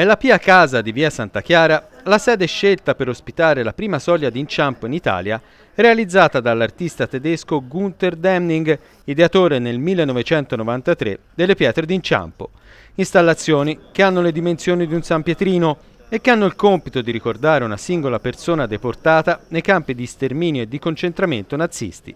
È la Pia Casa di via Santa Chiara la sede scelta per ospitare la prima soglia di inciampo in Italia realizzata dall'artista tedesco Gunther Demning, ideatore nel 1993 delle pietre d'inciampo. Installazioni che hanno le dimensioni di un San Pietrino e che hanno il compito di ricordare una singola persona deportata nei campi di sterminio e di concentramento nazisti.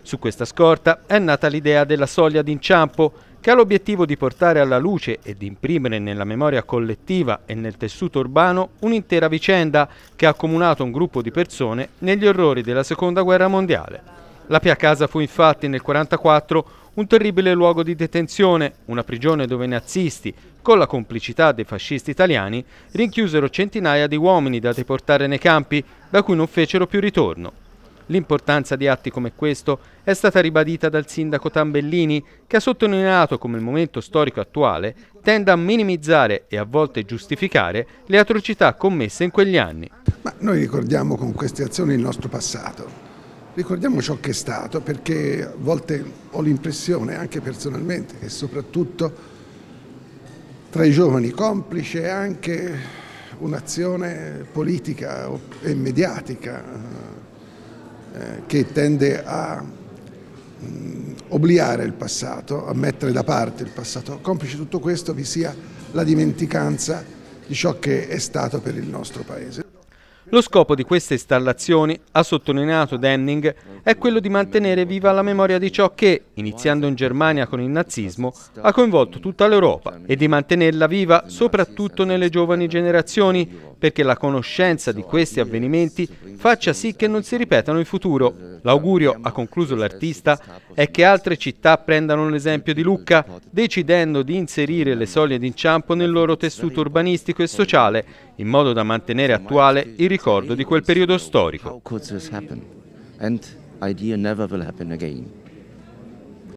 Su questa scorta è nata l'idea della soglia d'inciampo che ha l'obiettivo di portare alla luce e di imprimere nella memoria collettiva e nel tessuto urbano un'intera vicenda che ha accomunato un gruppo di persone negli orrori della Seconda Guerra Mondiale. La Pia Casa fu infatti nel 1944 un terribile luogo di detenzione, una prigione dove i nazisti, con la complicità dei fascisti italiani, rinchiusero centinaia di uomini da deportare nei campi, da cui non fecero più ritorno. L'importanza di atti come questo è stata ribadita dal sindaco Tambellini, che ha sottolineato come il momento storico attuale tenda a minimizzare e a volte giustificare le atrocità commesse in quegli anni. Ma noi ricordiamo con queste azioni il nostro passato. Ricordiamo ciò che è stato perché a volte ho l'impressione, anche personalmente, che soprattutto tra i giovani complice è anche un'azione politica e mediatica eh, eh, che tende a mm, obliare il passato, a mettere da parte il passato. Complice tutto questo vi sia la dimenticanza di ciò che è stato per il nostro Paese. Lo scopo di queste installazioni, ha sottolineato Denning, è quello di mantenere viva la memoria di ciò che, iniziando in Germania con il nazismo, ha coinvolto tutta l'Europa e di mantenerla viva soprattutto nelle giovani generazioni perché la conoscenza di questi avvenimenti faccia sì che non si ripetano in futuro. L'augurio, ha concluso l'artista, è che altre città prendano l'esempio di Lucca, decidendo di inserire le soglie d'inciampo nel loro tessuto urbanistico e sociale, in modo da mantenere attuale il ricordo di quel periodo storico.